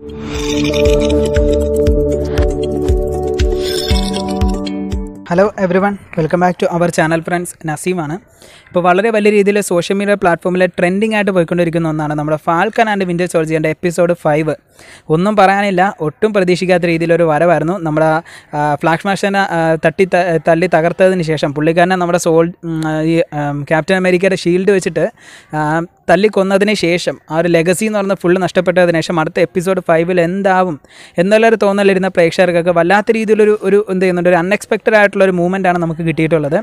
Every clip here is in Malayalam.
Thank you. Hello everyone welcome back to our channel friends നസീമാണ് ഇപ്പോൾ വളരെ വലിയ രീതിയിൽ സോഷ്യൽ മീഡിയ പ്ലാറ്റ്ഫോമിൽ ട്രെൻഡിങ് ആയിട്ട് പോയിക്കൊണ്ടിരിക്കുന്ന ഒന്നാണ് നമ്മുടെ ഫാൽക്കൻ ആൻഡ് വിൻഡോ സോൾജിയുടെ എപ്പിസോഡ് ഫൈവ് ഒന്നും പറയാനില്ല ഒട്ടും പ്രതീക്ഷിക്കാത്ത രീതിയിലൊരു വരവായിരുന്നു നമ്മുടെ ഫ്ലാഷ് മാഷനെ തട്ടി തള്ളി തകർത്തതിന് ശേഷം പുള്ളിക്കാരനെ നമ്മുടെ സോൾ ഈ ക്യാപ്റ്റൻ അമേരിക്കയുടെ ഷീൽഡ് വെച്ചിട്ട് തല്ലിക്കൊന്നതിന് ശേഷം ആ ഒരു ലെഗസി എന്ന് പറഞ്ഞ ഫുള്ള് നഷ്ടപ്പെട്ടതിന് ശേഷം അടുത്ത എപ്പിസോഡ് ഫൈവിൽ എന്താവും എന്നുള്ളൊരു തോന്നലിരുന്ന പ്രേക്ഷകർക്കൊക്കെ വല്ലാത്ത രീതിയിലൊരു ഒരു എന്ത് ചെയ്യുന്നുണ്ട് ഒരു അൺഎക്സ്പെക്റ്റഡ് ആയിട്ട് ആയിട്ടുള്ള ഒരു മൂവ്മെൻ്റ് ആണ് നമുക്ക് കിട്ടിയിട്ടുള്ളത്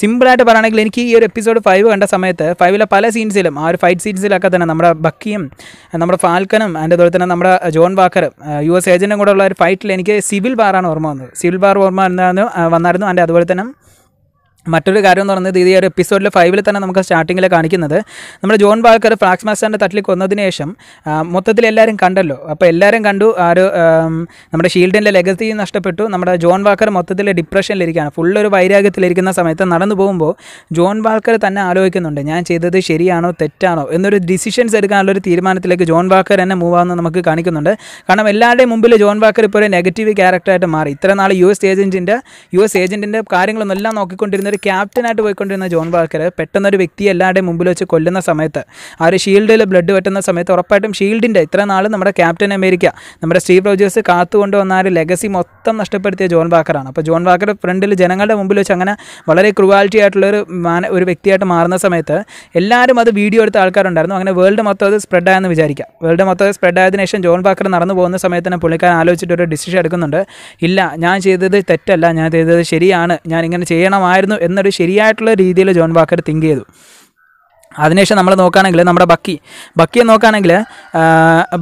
സിമ്പിളായിട്ട് പറയുകയാണെങ്കിൽ എനിക്ക് ഈ ഒരു എപ്പിസോഡ് ഫൈവ് കണ്ട സമയത്ത് ഫൈവിലെ പല സീൻസിലും ആ ഒരു ഫൈറ്റ് സീൻസിലൊക്കെ തന്നെ നമ്മുടെ ബക്കിയും നമ്മുടെ ഫാൽക്കനും അതിൻ്റെ അതുപോലെ തന്നെ നമ്മുടെ ജോൺ വാക്കറും യു എസ് ഏജൻറ്റും കൂടെ ഉള്ള ഒരു ഫൈറ്റിൽ എനിക്ക് സിവിൽ ബാറാണ് ഓർമ്മ വന്നത് സിവിൽ ബാർ ഓർമ്മ വന്നായിരുന്നു വന്നായിരുന്നു അതിൻ്റെ അതുപോലെ തന്നെ മറ്റൊരു കാര്യം എന്ന് പറയുന്നത് ഇത് ഈ ഒരു എപ്പിസോഡിൽ ഫൈവിൽ തന്നെ നമുക്ക് സ്റ്റാർട്ടിങ്ങിൽ കാണിക്കുന്നത് നമ്മുടെ ജോൺ വാക്കർ ഫ്രാക്സ് മാസ്റ്ററിൻ്റെ തട്ടിൽ കൊന്നതിന് ശേഷം മൊത്തത്തിൽ എല്ലാവരും കണ്ടല്ലോ അപ്പോൾ എല്ലാവരും കണ്ടു ആ ഒരു നമ്മുടെ ഷീൽഡിൻ്റെ ലെഗസി നഷ്ടപ്പെട്ടു നമ്മുടെ ജോൺ വാക്കർ മൊത്തത്തിൽ ഡിപ്രഷനിലിരിക്കുകയാണ് ഫുൾ ഒരു വൈരാഗ്യത്തിലിരിക്കുന്ന സമയത്ത് നടന്നു പോകുമ്പോൾ ജോൺ വാക്കർ തന്നെ ആലോചിക്കുന്നുണ്ട് ഞാൻ ചെയ്തത് ശരിയാണോ തെറ്റാണോ എന്നൊരു ഡിസിഷൻസ് എടുക്കാനുള്ള ഒരു തീരുമാനത്തിലേക്ക് ജോൺ വാക്കർ തന്നെ മൂവ് ആവുന്നത് നമുക്ക് കാണിക്കുന്നുണ്ട് കാരണം എല്ലാവരുടെയും മുമ്പിൽ ജോൺ വാക്കർ ഇപ്പോൾ ഒരു നെഗറ്റീവ് ക്യാരക്ടറായിട്ട് മാറി ഇത്ര നാൾ യു എസ് ഏജൻറ്റിൻ്റെ യു എസ് ഏജൻറ്റിൻ്റെ കാര്യങ്ങളൊന്നും എല്ലാം നോക്കിക്കൊണ്ടിരുന്ന ഒരു ക്യാപ്റ്റനായിട്ട് പോയിക്കൊണ്ടിരുന്ന ജോൺ വാക്കർ പെട്ടെന്നൊരു വ്യക്തി എല്ലാവരുടെയും മുമ്പിൽ വെച്ച് കൊല്ലുന്ന സമയത്ത് ആ ഒരു ഷീൽഡിൽ ബ്ലഡ് വെട്ടുന്ന സമയത്ത് ഉറപ്പായിട്ടും ഷീൽഡിൻ്റെ ഇത്ര നാൾ നമ്മുടെ ക്യാപ്റ്റൻ അമേരിക്ക നമ്മുടെ സ്റ്റീവ് റോജേഴ്സ് കാത്തുകൊണ്ട് വന്ന ആ ഒരു ലെഗസി മൊത്തം നഷ്ടപ്പെടുത്തിയ ജോൺ വാക്കറാണ് അപ്പോൾ ജോൺ വാക്കർ ഫ്രണ്ടിൽ ജനങ്ങളുടെ മുമ്പിൽ വെച്ച് അങ്ങനെ വളരെ ക്രുവാലിറ്റി ആയിട്ടുള്ള ഒരു മാന ഒരു വ്യക്തിയായിട്ട് മാറുന്ന സമയത്ത് എല്ലാവരും അത് വീഡിയോ എടുത്ത ആൾക്കാരുണ്ടായിരുന്നു അങ്ങനെ വേൾഡ് മൊത്തം അത് സ്പ്രെഡായെന്ന് വിചാരിക്കുക വേൾഡ് മൊത്തം സ്പ്രെഡായതിനു ശേഷം ജോൺ വാക്കർ നടന്നു പോകുന്ന സമയത്ത് തന്നെ പുള്ളിക്കാരൻ ആലോചിച്ചിട്ട് ഒരു ഡിസിഷൻ എടുക്കുന്നുണ്ട് ഇല്ല ഞാൻ ചെയ്തത് തെറ്റല്ല ഞാൻ ചെയ്തത് ശരിയാണ് ഞാൻ ഇങ്ങനെ ചെയ്യണമായിരുന്നു എന്നൊരു ശരിയായിട്ടുള്ള രീതിയിൽ ജോൺ വാക്കർ തിങ്ക് ചെയ്തു അതിനുശേഷം നമ്മൾ നോക്കുകയാണെങ്കിൽ നമ്മുടെ ബക്കി ബക്കിയെ നോക്കുകയാണെങ്കിൽ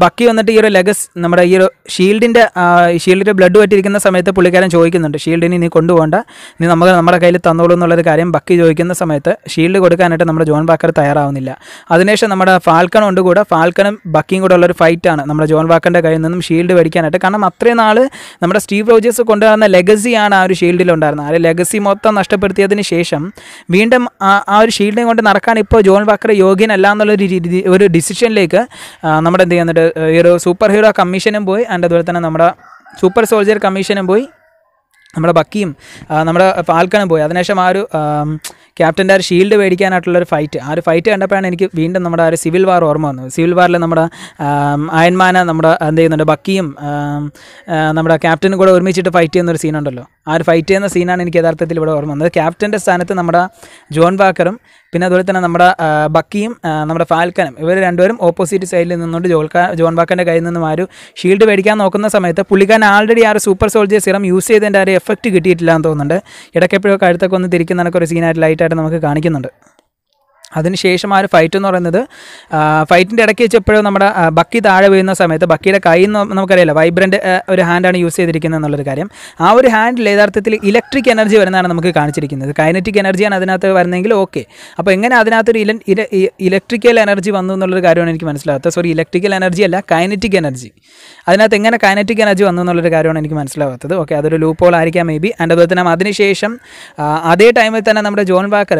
ബക്കി വന്നിട്ട് ഈ ഒരു ലെഗസ് നമ്മുടെ ഈ ഒരു ഷീൽഡിൻ്റെ ഷീൽഡിൻ്റെ ബ്ലഡ് പറ്റിയിരിക്കുന്ന സമയത്ത് പുള്ളിക്കാരൻ ചോദിക്കുന്നുണ്ട് ഷീൽഡിന് നീ കൊണ്ടുപോകണ്ട നീ നമുക്ക് നമ്മുടെ കയ്യിൽ തന്നോളൂ എന്നുള്ളൊരു കാര്യം ബക്കി ചോദിക്കുന്ന സമയത്ത് ഷീൽഡ് കൊടുക്കാനായിട്ട് നമ്മുടെ ജോൺ ബാക്കർ തയ്യാറാവുന്നില്ല അതിനുശേഷം നമ്മുടെ ഫാൽക്കൺ ഉണ്ട് കൂടെ ഫാൽക്കണും ബക്കിയും കൂടെ ഉള്ളൊരു ഫൈറ്റാണ് നമ്മുടെ ജോൺ ബാക്കറിൻ്റെ കയ്യിൽ നിന്നും ഷീൽഡ് മേടിക്കാനായിട്ട് കാരണം അത്രയും നാൾ നമ്മുടെ സ്റ്റീവ് റോജേഴ്സ് കൊണ്ടുവന്ന ലെഗസിയാണ് ആ ഒരു ഷീൽഡിലുണ്ടായിരുന്നത് ആ ലെഗസി മൊത്തം നഷ്ടപ്പെടുത്തിയതിന് ശേഷം വീണ്ടും ആ ഒരു ഷീൽഡിനെ കൊണ്ട് നടക്കാൻ ഇപ്പോൾ ജോൺ ജോൺ വാക്കർ യോഗ്യനല്ല എന്നുള്ളൊരു രീതി ഒരു ഡിസിഷനിലേക്ക് നമ്മുടെ എന്ത് ചെയ്യുന്നുണ്ട് ഈ ഒരു സൂപ്പർ ഹീറോ കമ്മീഷനും പോയി ആൻഡ് അതുപോലെ തന്നെ നമ്മുടെ സൂപ്പർ സോൾജർ കമ്മീഷനും പോയി നമ്മുടെ ബക്കിയും നമ്മുടെ പാൽക്കണും പോയി അതിനുശേഷം ആ ഒരു ക്യാപ്റ്റൻ്റെ ആ ഒരു ഷീൽഡ് ഒരു ഫൈറ്റ് ആ ഒരു ഫൈറ്റ് കണ്ടപ്പോഴാണ് എനിക്ക് വീണ്ടും നമ്മുടെ ആ ഒരു സിവിൽ വാർ ഓർമ്മ വന്നത് സിവിൽ വാറിൽ നമ്മുടെ അയൻമാന നമ്മുടെ എന്ത് ചെയ്യുന്നുണ്ട് ബക്കിയും നമ്മുടെ ക്യാപ്റ്റനും കൂടെ ഒരുമിച്ചിട്ട് ഫൈറ്റ് ചെയ്യുന്ന ഒരു സീനുണ്ടല്ലോ ആ ഒരു ഫൈറ്റ് ചെയ്യുന്ന സീനാണ് എനിക്ക് യഥാർത്ഥത്തിൽ ഇവിടെ ഓർമ്മ വന്നത് ക്യാപ്റ്റൻ്റെ സ്ഥാനത്ത് നമ്മുടെ ജോൺ വാക്കറും പിന്നെ അതുപോലെ തന്നെ നമ്മുടെ ബക്കിയും നമ്മുടെ ഫാൽക്കനും ഇവർ രണ്ടുപേരും ഓപ്പോസിറ്റ് സൈഡിൽ നിന്നുകൊണ്ട് ജോൾക്ക ജോൺ ബാക്കൻ്റെ കയ്യിൽ നിന്നും ആരും ഷീൽഡ് മേടിക്കാൻ നോക്കുന്ന സമയത്ത് പുള്ളിക്കാൻ ആൾറെഡി ആ സൂപ്പർ സോൾജിയർ സിറം യൂസ് ചെയ്തതിൻ്റെ ആ എഫക്റ്റ് കിട്ടിയിട്ടില്ല എന്ന് തോന്നുന്നുണ്ട് ഇടയ്ക്കെപ്പോഴും കഴുത്തൊക്കെ ഒന്ന് തിരിക്കുന്ന ഒരു സീനായിട്ട് ലൈറ്റായിട്ട് നമുക്ക് കാണിക്കുന്നുണ്ട് അതിനുശേഷം ആ ഒരു ഫൈറ്റ് എന്ന് പറയുന്നത് ഫൈറ്റിൻ്റെ ഇടയ്ക്ക് വെച്ച് എപ്പോഴും നമ്മുടെ ബക്കി താഴെ വീഴുന്ന സമയത്ത് ബക്കിയുടെ കൈ നമുക്കറിയില്ല വൈബ്രൻ്റ് ഒരു ഹാൻഡാണ് യൂസ് ചെയ്തിരിക്കുന്നത് എന്നുള്ളൊരു കാര്യം ആ ഒരു ഹാൻഡിൽ യഥാർത്ഥത്തിൽ ഇലക്ട്രിക് എനർജി വരുന്നതാണ് നമുക്ക് കാണിച്ചിരിക്കുന്നത് കൈനറ്റിക് എനർജിയാണ് അതിനകത്ത് വരുന്നതെങ്കിൽ ഓക്കെ അപ്പോൾ എങ്ങനെ അതിനകത്തൊരു ഇല ഇലക്ട്രിക്കൽ എനർജി വന്നു എന്നുള്ളൊരു കാര്യമാണ് എനിക്ക് മനസ്സിലാകാത്തത് സോറി ഇലക്ട്രിക്കൽ എനർജി അല്ല കൈനറ്റിക് എനർജി അതിനകത്ത് എങ്ങനെ കൈനറ്റിക് എനർജി വന്നു എന്നുള്ളൊരു കാര്യമാണ് എനിക്ക് മനസ്സിലാകാത്തത് ഓക്കെ അതൊരു ലൂപ്പോൾ ആയിരിക്കാം മേ ബി അതുപോലെ തന്നെ അതിനുശേഷം അതേ ടൈമിൽ തന്നെ നമ്മുടെ ജോൺ വാക്കർ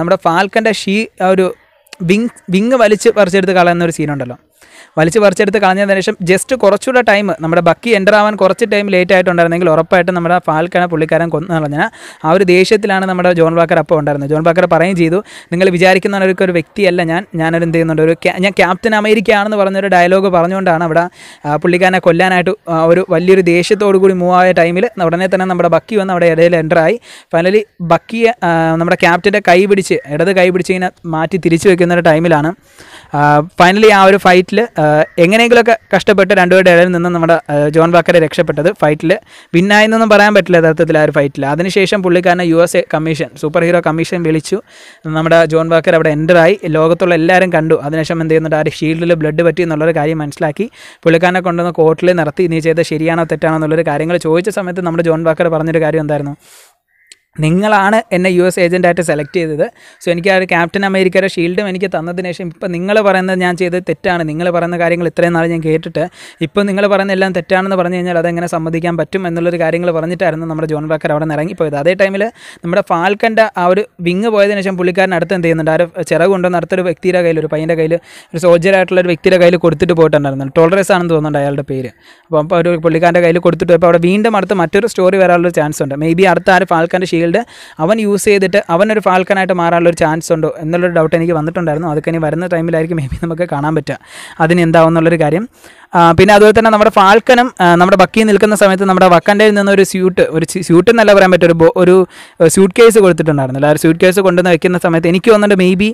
നമ്മുടെ ഫാൽക്കൻ്റെ ഷീ ആ ഒരു വിങ് വിങ് വലിച്ച് പറിച്ചെടുത്ത് കളയുന്ന ഒരു സീനുണ്ടല്ലോ വലിച്ചു പറിച്ചെടുത്ത് കളഞ്ഞതിന് ശേഷം ജസ്റ്റ് കുറച്ചുകൂടെ ടൈം നമ്മുടെ ബക്കി എൻ്റർ ആവാൻ കുറച്ച് ടൈം ലേറ്റ് ആയിട്ടുണ്ടായിരുന്നെങ്കിൽ ഉറപ്പായിട്ടും നമ്മുടെ ഫാൽക്കണ പുള്ളിക്കാരൻ കൊന്നു കളഞ്ഞാൽ ആ ഒരു ദേഷ്യത്തിലാണ് നമ്മുടെ ജോൺ ബാക്കർ അപ്പോൾ ഉണ്ടായിരുന്നത് ജോൺ ബാക്കർ പറയുകയും ചെയ്തു നിങ്ങൾ വിചാരിക്കുന്ന ഒരു വ്യക്തിയല്ല ഞാൻ ഞാനൊരു എന്ത് ചെയ്യുന്നുണ്ട് ഒരു ഞാൻ ക്യാപ്റ്റൻ അമേരിക്ക ആണെന്ന് പറഞ്ഞൊരു ഡയലോഗ് പറഞ്ഞുകൊണ്ടാണ് അവിടെ പുള്ളിക്കാരനെ കൊല്ലാനായിട്ട് ഒരു വലിയൊരു ദേഷ്യത്തോടു കൂടി മൂവ് ആയ ടൈമിൽ ഉടനെ തന്നെ നമ്മുടെ ബക്കി വന്ന് അവിടെ ഇടയിൽ എൻ്ററായി ഫൈനലി ബക്കിയെ നമ്മുടെ ക്യാപ്റ്റൻ്റെ കൈ പിടിച്ച് ഇടത് കൈ പിടിച്ച് ഇങ്ങനെ മാറ്റി തിരിച്ചു വെക്കുന്ന ഒരു ടൈമിലാണ് ഫൈനലി ആ ഒരു ഫൈറ്റിൽ എങ്ങനെയെങ്കിലുമൊക്കെ കഷ്ടപ്പെട്ട് രണ്ടുപേരുടെ ഇടയിൽ നിന്ന് നമ്മുടെ ജോൺ വാക്കറെ രക്ഷപ്പെട്ടത് ഫൈറ്റിൽ വിന്നായെന്നൊന്നും പറയാൻ പറ്റില്ല യഥാർത്ഥത്തിൽ ആ ഒരു ഫൈറ്റിൽ അതിനുശേഷം പുള്ളിക്കാരനെ U S A commission super hero commission വിളിച്ചു നമ്മുടെ ജോൺ വാക്കർ അവിടെ എൻ്ററായി ലോകത്തുള്ള എല്ലാവരും കണ്ടു അതിനുശേഷം എന്ത് ചെയ്യുന്നുണ്ട് ആ ഒരു ഷീൽഡിൽ ബ്ലഡ് പറ്റി എന്നുള്ളൊരു കാര്യം മനസ്സിലാക്കി പുള്ളിക്കാരനെ കൊണ്ടുവന്ന് കോർട്ടിൽ നടത്തി നീ ചെയ്ത ശരിയാണോ തെറ്റാണോ എന്നുള്ളൊരു കാര്യങ്ങൾ ചോദിച്ച സമയത്ത് നമ്മുടെ ജോൺ വാക്കർ പറഞ്ഞൊരു കാര്യം എന്തായിരുന്നു നിങ്ങളാണ് എന്നെ യു എസ് ഏജൻറ്റായിട്ട് സെലക്ട് ചെയ്തത് സോ എനിക്ക് ആ ഒരു ക്യാപ്റ്റൻ അമേരിക്കയുടെ ഷീൽഡും എനിക്ക് തന്നതിന് ശേഷം ഇപ്പം നിങ്ങൾ പറയുന്നത് ഞാൻ ചെയ്തത് തെറ്റാണ് നിങ്ങൾ പറയുന്ന കാര്യങ്ങൾ ഇത്രയും നാൾ ഞാൻ കേട്ടിട്ട് ഇപ്പോൾ നിങ്ങൾ പറയുന്ന എല്ലാം തെറ്റാണെന്ന് പറഞ്ഞു കഴിഞ്ഞാൽ അതെങ്ങനെ സമ്മതിക്കാൻ പറ്റും എന്നുള്ളൊരു കാര്യങ്ങൾ പറഞ്ഞിട്ടായിരുന്നു നമ്മുടെ ജോൺ ബാക്കർ അവിടെ നിന്ന് ഇറങ്ങിപ്പോയത് അതേ ടൈമിൽ നമ്മുടെ ഫാൽക്കൻ്റെ ആ ഒരു വിങ് പോയതിനു ശേഷം പുള്ളിക്കാരൻ അടുത്ത് എന്ത് ചെയ്യുന്നുണ്ട് ആ ഒരു ചിറക് കൊണ്ടുവന്ന് അടുത്തൊരു വ്യക്തിയുടെ കയ്യിൽ ഒരു പയ്യൻ്റെ കയ്യിൽ ഒരു ആയിട്ടുള്ള ഒരു വ്യക്തിയുടെ കയ്യിൽ കൊടുത്തിട്ട് പോയിട്ടുണ്ടായിരുന്നു ടോളറേസ് ആണെന്ന് തോന്നുന്നുണ്ട് അയാളുടെ പേര് അപ്പോൾ അപ്പോൾ ഒരു പുള്ളിക്കാരൻ്റെ കയ്യിൽ കൊടുത്തിട്ട് പോയപ്പോൾ അവിടെ വീണ്ടും അടുത്ത് മറ്റൊരു സ്റ്റോറി വരാനുള്ള ചാൻസ് ഉണ്ട് മേ ബി അടുത്ത ആ ഒരു ഫാൽക്കൻ്റെ ഷീൽ ഫീൽഡ് അവൻ യൂസ് ചെയ്തിട്ട് അവനൊരു ഫാൽക്കനായിട്ട് മാറാനുള്ള ഒരു ചാൻസ് ഉണ്ടോ എന്നുള്ളൊരു ഡൗട്ട് എനിക്ക് വന്നിട്ടുണ്ടായിരുന്നു അതൊക്കെ ഇനി വരുന്ന ടൈമിലായിരിക്കും മേ ബി നമുക്ക് കാണാൻ പറ്റുക അതിന് എന്താവും എന്നുള്ളൊരു കാര്യം പിന്നെ അതുപോലെ തന്നെ നമ്മുടെ ഫാൽക്കനും നമ്മുടെ ബക്കി നിൽക്കുന്ന സമയത്ത് നമ്മുടെ വക്കൻ്റെ നിന്ന് ഒരു സ്യൂട്ട് ഒരു സ്യൂട്ട് എന്നല്ല പറയാൻ പറ്റും ഒരു ഒരു സ്യൂട്ട് കേസ് കൊടുത്തിട്ടുണ്ടായിരുന്നില്ല ആ സ്യൂട്ട് കേസ് കൊണ്ടുവന്ന് വെക്കുന്ന സമയത്ത് എനിക്ക് തോന്നുന്നുണ്ട് മേ ബി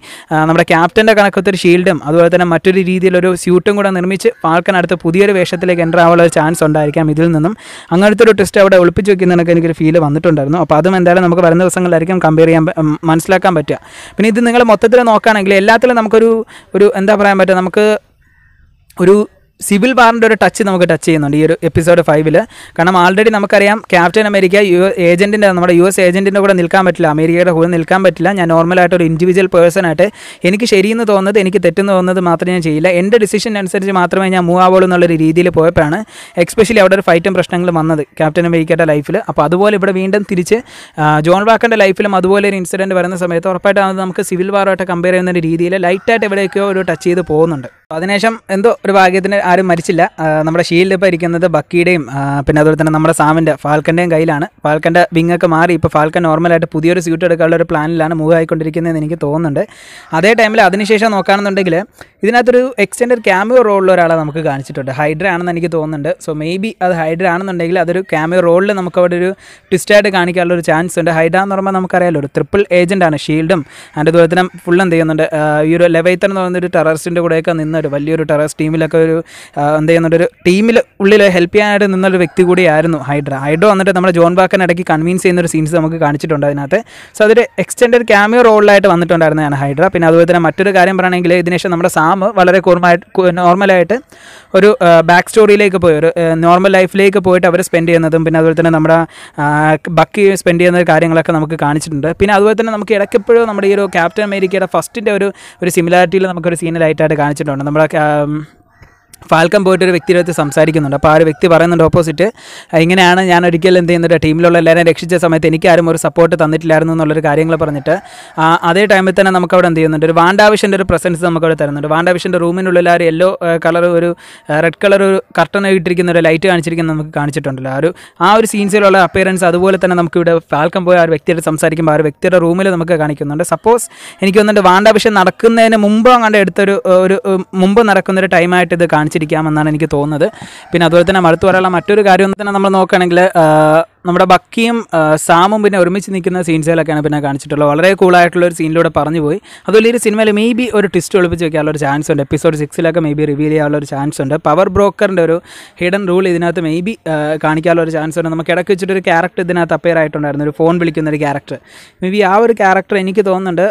നമ്മുടെ ക്യാപ്റ്റൻ്റെ കണക്കത്തെ ഒരു ഷീൽഡും അതുപോലെ തന്നെ മറ്റൊരു രീതിയിലൊരു സ്യൂട്ടും കൂടെ നിർമ്മിച്ച് ഫാൽക്കൻ അടുത്ത് പുതിയൊരു വേഷത്തിലേക്ക് എൻ്റർ ആവാനുള്ള ഒരു ചാൻസ് ഉണ്ടായിരിക്കാം ഇതിൽ നിന്നും അങ്ങനത്തെ ഒരു ട്വിസ്റ്റ് അവിടെ ഒളിപ്പിച്ച് വെക്കുന്നതിനൊക്കെ എനിക്കൊരു ഫീൽ വന്നിട്ടുണ്ടായിരുന്നു അപ്പോൾ അതും എന്തായാലും എന്തായാലും നമുക്ക് വരുന്ന ദിവസങ്ങളിലായിരിക്കും കമ്പയർ ചെയ്യാൻ മനസ്സിലാക്കാൻ പറ്റുക പിന്നെ ഇത് നിങ്ങൾ മൊത്തത്തിൽ നോക്കുകയാണെങ്കിൽ എല്ലാത്തിലും നമുക്കൊരു ഒരു എന്താ പറയാൻ പറ്റുക നമുക്ക് ഒരു സിവിൽ വാറിൻ്റെ ഒരു ടച്ച് നമുക്ക് ടച്ച് ചെയ്യുന്നുണ്ട് ഈ ഒരു എപ്പിസോഡ് ഫൈവിൽ കാരണം ആൾറെഡി നമുക്കറിയാം ക്യാപ്റ്റൻ അമേരിക്ക യു ഏജൻറ്റിൻ്റെ നമ്മുടെ യു എസ് ഏജൻറ്റിൻ്റെ കൂടെ നിൽക്കാൻ പറ്റില്ല അമേരിക്കയുടെ കൂടെ നിൽക്കാൻ പറ്റില്ല ഞാൻ നോർമലായിട്ട് ഒരു ഇൻഡിവിജ്വൽ പേഴ്സണായിട്ട് എനിക്ക് ശരിയെന്ന് തോന്നുന്നത് എനിക്ക് തെറ്റെന്ന് തോന്നുന്നത് മാത്രമേ ഞാൻ ചെയ്യില്ല എൻ്റെ ഡിസിഷൻ അനുസരിച്ച് മാത്രമേ ഞാൻ മൂവ് ആവുള്ളൂ എന്നുള്ളൊരു രീതിയിൽ പോയപ്പോഴാണ് എക്സ്പെഷ്യലി അവിടെ ഒരു ഫൈറ്റും പ്രശ്നങ്ങളും വന്നത് ക്യാപ്റ്റൻ അമേരിക്കയുടെ ലൈഫിൽ അപ്പോൾ അതുപോലെ ഇവിടെ വീണ്ടും തിരിച്ച് ജോൺ വാക്കൻ്റെ ലൈഫിലും അതുപോലെ ഒരു ഇൻസിഡൻറ്റ് വരുന്ന സമയത്ത് ഉറപ്പായിട്ടാണ് നമുക്ക് സിവിൽ വാറുമായിട്ട് കമ്പയർ ചെയ്യുന്ന രീതിയിൽ ലൈറ്റായിട്ട് എവിടെയൊക്കെയോ ഒരു ടച്ച് ചെയ്ത് പോകുന്നുണ്ട് അതിനുശേഷം എന്തോ ഒരു ഭാഗ്യത്തിന് ആരും മരിച്ചില്ല നമ്മുടെ ഷീൽഡ് ഇപ്പോൾ ഇരിക്കുന്നത് ബക്കിയുടെയും പിന്നെ അതുപോലെ തന്നെ നമ്മുടെ സാമിൻ്റെ ഫാൽക്കൻ്റെയും കയ്യിലാണ് ഫാൽക്കൻ്റെ വിങ്ങൊക്കെ മാറി ഇപ്പോൾ ഫാൽക്കൻ നോർമലായിട്ട് പുതിയൊരു സ്യൂട്ട് എടുക്കാനുള്ള ഒരു പ്ലാനിലാണ് മൂവ് ആയിക്കൊണ്ടിരിക്കുന്നതെന്ന് എനിക്ക് തോന്നുന്നുണ്ട് അതേ ടൈമിൽ അതിനുശേഷം നോക്കുകയാണെന്നുണ്ടെങ്കിൽ ഇതിനകത്തൊരു എക്സ്റ്റൻഡ് ക്യാമിയോ റോളിൽ ഒരാളെ നമുക്ക് കാണിച്ചിട്ടുണ്ട് ഹൈഡ്ര ആണെന്ന് എനിക്ക് തോന്നുന്നുണ്ട് സോ മേ ബി അത് ഹൈഡ്ര ആണെന്നുണ്ടെങ്കിൽ അതൊരു ക്യാമിയോ റോളിൽ നമുക്ക് അവിടെ ഒരു ട്വിസ്റ്റായിട്ട് കാണിക്കാനുള്ള ഒരു ചാൻസ് ഉണ്ട് ഹൈഡ്ര എന്ന് പറയുമ്പോൾ നമുക്കറിയാലോ ഒരു ട്രിപ്പിൾ ഏജൻ്റാണ് ഷീൽഡും അതിൻ്റെ ദൂരത്തിനും ഫുൾ എന്ത് ചെയ്യുന്നുണ്ട് ഈ ഒരു ലെവൈത്തർ എന്ന് പറയുന്ന ഒരു ടെററിസ്റ്റിൻ്റെ കൂടെയൊക്കെ നിന്നൊരു വലിയൊരു ടെററിസ് ടീമിലൊക്കെ ഒരു എന്ത് ചെയ്യുന്നുണ്ട് ഒരു ടീമിൽ ഉള്ളിൽ ഹെൽപ്പ് ചെയ്യാനായിട്ട് നിന്നൊരു വ്യക്തി കൂടിയായിരുന്നു ഹൈഡ്ര ഹൈഡ്ര വന്നിട്ട് നമ്മുടെ ജോൺ ബാക്കൻ ഇടയ്ക്ക് കൺവീൻസ് ചെയ്യുന്ന ഒരു സീൻസ് നമുക്ക് കാണിച്ചിട്ടുണ്ട് അതിനകത്ത് സോ അതൊരു എക്സ്റ്റൻഡ് ക്യാമിയോ റോളിലായിട്ട് വന്നിട്ടുണ്ടായിരുന്നതാണ് ഹൈഡ്ര പിന്നെ അതുപോലെ തന്നെ മറ്റൊരു കാര്യം പറയുകയാണെങ്കിൽ ഇതിനുശേഷം നമ്മുടെ ആം വളരെ കൂർമായിട്ട് നോർമലായിട്ട് ഒരു ബാക്ക് സ്റ്റോറിയിലേക്ക് പോയി ഒരു നോർമൽ ലൈഫിലേക്ക് പോയിട്ട് അവർ സ്പെൻഡ് ചെയ്യുന്നതും പിന്നെ അതുപോലെ തന്നെ നമ്മുടെ ബക്കി സ്പെൻഡ് ചെയ്യുന്ന കാര്യങ്ങളൊക്കെ നമുക്ക് കാണിച്ചിട്ടുണ്ട് പിന്നെ അതുപോലെ തന്നെ നമുക്ക് ഇടയ്ക്കെപ്പോഴും നമ്മുടെ ഈ ഒരു ക്യാപ്റ്റൻ അമേരിക്കയുടെ ഫസ്റ്റിൻ്റെ ഒരു ഒരു സിമിലാരിറ്റിയിൽ നമുക്കൊരു സീനിലായിട്ടായിട്ട് കാണിച്ചിട്ടുണ്ട് നമ്മുടെ ഫാൽക്കൻ പോയിട്ട് ഒരു വ്യക്തിയുടെ അടുത്ത് സംസാരിക്കുന്നുണ്ട് അപ്പോൾ ആ ഒരു വ്യക്തി പറയുന്നുണ്ട് ഓപ്പോസിറ്റ് ഇങ്ങനെയാണ് ഞാൻ ഒരിക്കൽ എന്ത് ചെയ്യുന്നത് ടീമിലുള്ള എല്ലാവരെയും രക്ഷിച്ച സമയത്ത് എനിക്ക് ആരും ഒരു സപ്പോർട്ട് തന്നിട്ടില്ലായിരുന്നു എന്നുള്ളൊരു കാര്യങ്ങൾ പറഞ്ഞിട്ട് അതേ ടൈമിൽ തന്നെ നമുക്ക് അവിടെ എന്ത് ചെയ്യുന്നുണ്ട് ഒരു വാണ്ടാവിഷൻ്റെ ഒരു പ്രസൻസ് നമുക്ക് അവിടെ തരുന്നുണ്ട് വാണ്ടാവിഷൻ്റെ റൂമിനുള്ളിൽ ആ ഒരു യെല്ലോ കളർ ഒരു റെഡ് കളർ ഒരു കർട്ടൺ ഇട്ടിരിക്കുന്ന ഒരു ലൈറ്റ് കാണിച്ചിരിക്കുന്നത് നമുക്ക് കാണിച്ചിട്ടുണ്ടല്ലോ ആ ഒരു ആ ഒരു സീൻസിലുള്ള അപ്പിയറൻസ് അതുപോലെ തന്നെ നമുക്ക് ഇവിടെ ഫാൽക്കൻ പോയി ആ ഒരു വ്യക്തിയുടെ സംസാരിക്കുമ്പോൾ ആ ഒരു വ്യക്തിയുടെ റൂമിൽ നമുക്ക് കാണിക്കുന്നുണ്ട് സപ്പോസ് എനിക്ക് തോന്നുന്നുണ്ട് വാണ്ടാവിഷൻ നടക്കുന്നതിന് മുമ്പ് അങ്ങാണ്ട് എടുത്തൊരു ഒരു മുമ്പ് നടക്കുന്നൊരു ടൈമായിട്ട് ഇത് കാണിച്ചു കാണിച്ചിരിക്കാമെന്നാണ് എനിക്ക് തോന്നുന്നത് പിന്നെ അതുപോലെ തന്നെ അടുത്ത് വരാനുള്ള മറ്റൊരു കാര്യം തന്നെ നമ്മൾ നോക്കുകയാണെങ്കിൽ നമ്മുടെ ബക്കിയും സാമും പിന്നെ ഒരുമിച്ച് നിൽക്കുന്ന സീൻസുകളൊക്കെയാണ് പിന്നെ കാണിച്ചിട്ടുള്ളത് വളരെ കൂളായിട്ടുള്ള ഒരു സീനിലൂടെ പറഞ്ഞു പോയി അതുപോലെ ഈ സിനിമയിൽ മേ ബി ഒരു ട്വിസ്റ്റ് ഒളിപ്പിച്ച് വെക്കാനുള്ള ഒരു ചാൻസ് ഉണ്ട് എപ്പിസോഡ് സിക്സിലൊക്കെ മേ ബി റിവീൽ ചെയ്യാനുള്ള ഒരു ചാൻസ് ഉണ്ട് പവർ ബ്രോക്കറിൻ്റെ ഒരു ഹിഡൻ റൂൾ ഇതിനകത്ത് മേ ബി കാണിക്കാനുള്ള ഒരു ചാൻസ് ഉണ്ട് നമുക്ക് ഇടയ്ക്ക് വെച്ചിട്ടൊരു ക്യാരക്ടർ ഇതിനകത്ത് അപ്പയർ ആയിട്ടുണ്ടായിരുന്നു ഒരു ഫോൺ വിളിക്കുന്ന ഒരു ക്യാരക്ടർ മേ ബി ആ ഒരു ക്യാരക്ടർ എനിക്ക് തോന്നുന്നുണ്ട്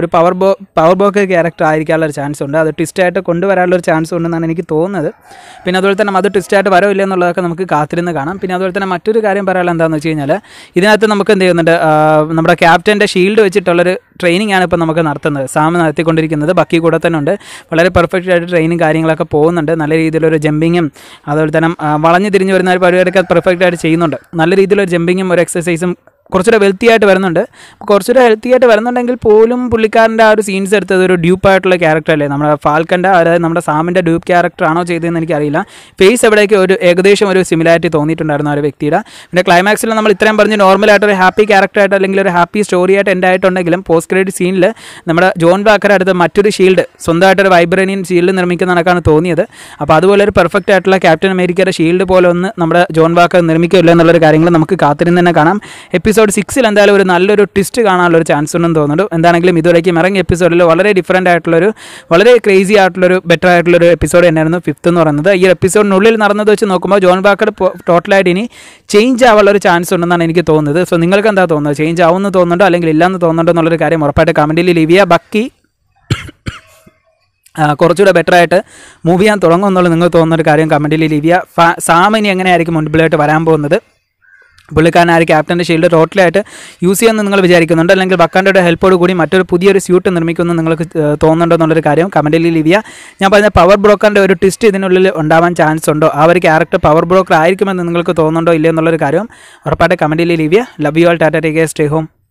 ഒരു പവർ ബോ പവർ ബ്രോക്കർ ക്യാരക്ടർ ആയിരിക്കാനുള്ള ഒരു ചാൻസ് ഉണ്ട് അത് ട്വിസ്റ്റായിട്ട് കൊണ്ടുവരാനുള്ള ഒരു ചാൻസ് ഉണ്ടെന്നാണ് എനിക്ക് തോന്നുന്നത് പിന്നെ അതുപോലെ തന്നെ അത് ട്വിസ്റ്റായിട്ട് വരവില്ല എന്നുള്ളതൊക്കെ നമുക്ക് കാത്തിരുന്ന് കാണാം പിന്നെ അതുപോലെ തന്നെ മറ്റൊരു കാര്യം പറയാൻ പ്രത്യേകതകൾ എന്താണെന്ന് വെച്ച് കഴിഞ്ഞാൽ ഇതിനകത്ത് നമുക്ക് എന്ത് ചെയ്യുന്നുണ്ട് നമ്മുടെ ക്യാപ്റ്റൻ്റെ ഷീൽഡ് വെച്ചിട്ടുള്ളൊരു ട്രെയിനിങ് ആണ് ഇപ്പോൾ നമുക്ക് നടത്തുന്നത് സാം നടത്തിക്കൊണ്ടിരിക്കുന്നത് ബാക്കി കൂടെ തന്നെ ഉണ്ട് വളരെ പെർഫെക്റ്റ് ആയിട്ട് ട്രെയിനിങ് കാര്യങ്ങളൊക്കെ പോകുന്നുണ്ട് നല്ല രീതിയിലൊരു ജമ്പിങ്ങും അതുപോലെ തന്നെ വളഞ്ഞു തിരിഞ്ഞു വരുന്ന ഒരു പരിപാടിയൊക്കെ പെർഫെക്റ്റ് ആയിട്ട് ചെയ്യുന്നുണ്ട് നല്ല രീതിയിലൊരു ജമ്പിങ്ങും ഒരു എക്സസൈസും കുറച്ചുകൂടെ വെൽത്തി ആയിട്ട് വരുന്നുണ്ട് കുറച്ചുകൂടെ ഹെൽത്തി ആയിട്ട് വരുന്നുണ്ടെങ്കിൽ പോലും പുള്ളിക്കാരൻ്റെ ആ ഒരു സീൻസ് എടുത്തത് ഒരു ഡ്യൂപ്പ് ആയിട്ടുള്ള ക്യാരക്ടർ അല്ലേ നമ്മുടെ ഫാൽക്കൻ്റെ അതായത് നമ്മുടെ സാമിൻ്റെ ഡ്യൂപ്പ് ക്യാരക്ടർ ആണോ ചെയ്തതെന്ന് എനിക്കറിയില്ല ഫേസ് എവിടേക്ക് ഒരു ഏകദേശം ഒരു സിമിലാരിറ്റി തോന്നിയിട്ടുണ്ടായിരുന്നു ആ ഒരു വ്യക്തിയുടെ പിന്നെ ക്ലൈമാക്സിൽ നമ്മൾ ഇത്രയും പറഞ്ഞ് നോർമലായിട്ട് ഒരു ഹാപ്പി ക്യാരക്ടറായിട്ട് അല്ലെങ്കിൽ ഒരു ഹാപ്പി സ്റ്റോറി ആയിട്ട് എൻ്റെ പോസ്റ്റ് ക്രെഡിറ്റ് സീനിൽ നമ്മുടെ ജോൺ ബാക്കർ അടുത്ത് മറ്റൊരു ഷീൽഡ് സ്വന്തമായിട്ടൊരു വൈബ്രേനിയൻ ഷീൽഡ് നിർമ്മിക്കുന്നതാണ് തോന്നിയത് അപ്പോൾ അതുപോലെ ഒരു പെർഫെക്റ്റ് ആയിട്ടുള്ള ക്യാപ്റ്റൻ അമേരിക്കയുടെ ഷീൽഡ് പോലെ ഒന്ന് നമ്മുടെ ജോൺ ബാക്കർ നിർമ്മിക്കില്ല എന്നുള്ളൊരു കാര്യങ്ങൾ നമുക്ക് കാത്തിരുന്ന് തന്നെ കാണാം എപ്പിസോഡ് എപ്പിസോഡ് സിക്സിൽ എന്തായാലും ഒരു നല്ലൊരു ട്വിസ്റ്റ് കാണാനുള്ള ഒരു ചാൻസ് ഉണ്ടെന്ന് തോന്നുന്നുണ്ട് എന്താണെങ്കിലും ഇതുവരേക്കും ഇറങ്ങിയ എപ്പിസോഡിൽ വളരെ ഡിഫറൻറ്റ് ആയിട്ടുള്ളൊരു വളരെ ക്രേസി ആയിട്ടുള്ളൊരു ബെറ്റർ ആയിട്ടുള്ളൊരു എപ്പിസോഡ് തന്നെയായിരുന്നു ഫിഫ്ത്ത് എന്ന് പറയുന്നത് ഈ എപ്പിസോഡിനുള്ളിൽ നടന്നത് വെച്ച് നോക്കുമ്പോൾ ജോൺ ബാക്കർ ടോട്ടലായിട്ട് ഇനി ചേഞ്ച് ആവാനുള്ള ഒരു ചാൻസ് ഉണ്ടെന്നാണ് എനിക്ക് തോന്നുന്നത് സോ നിങ്ങൾക്ക് എന്താ തോന്നുന്നത് ചേഞ്ച് ആവുമെന്ന് തോന്നുന്നുണ്ടോ അല്ലെങ്കിൽ ഇല്ലാന്ന് തോന്നുന്നുണ്ടോ എന്നുള്ളൊരു കാര്യം ഉറപ്പായിട്ട് കമൻറ്റിൽ ലിവ് ചെയ്യുക ബക്കി കുറച്ചുകൂടെ ബെറ്റർ ആയിട്ട് മൂവ് ചെയ്യാൻ തുടങ്ങും എന്നുള്ളത് നിങ്ങൾ തോന്നുന്ന ഒരു കാര്യം കമൻറ്റിൽ ലീവ് ചെയ്യുക സാമിനി എങ്ങനെയായിരിക്കും മുൻപിലായിട്ട് വരാൻ പോകുന്നത് പുള്ളിക്കാരൻ ആ ക്യാപ്റ്റൻ്റെ ഷീൽഡ് ടോട്ടലായിട്ട് യൂസ് ചെയ്യുമെന്ന് നിങ്ങൾ വിചാരിക്കുന്നുണ്ട് അല്ലെങ്കിൽ ബക്കാണ്ടയുടെ ഹെൽപ്പോട് കൂടി മറ്റൊരു പുതിയൊരു സ്യൂട്ട് നിർമ്മിക്കുമെന്ന് നിങ്ങൾക്ക് തോന്നുന്നുണ്ടോ എന്നുള്ളൊരു കാര്യം കമൻറ്റിൽ ലീവിയ ഞാൻ പറഞ്ഞ പവർ ബ്രോക്കറിൻ്റെ ഒരു ട്വിസ്റ്റ് ഇതിനുള്ളിൽ ഉണ്ടാവാൻ ചാൻസ് ഉണ്ടോ ആ ഒരു ക്യാരക്ടർ പവർ ബ്രോക്കർ ആയിരിക്കുമെന്ന് നിങ്ങൾക്ക് തോന്നുന്നുണ്ടോ ഇല്ലയെന്നുള്ളൊരു കാര്യം ഉറപ്പായിട്ട് കമൻറ്റിൽ ലീവിയ ലവ് യു ആൾ ടാറ്റാ ടേക്ക് സ്റ്റേ ഹോം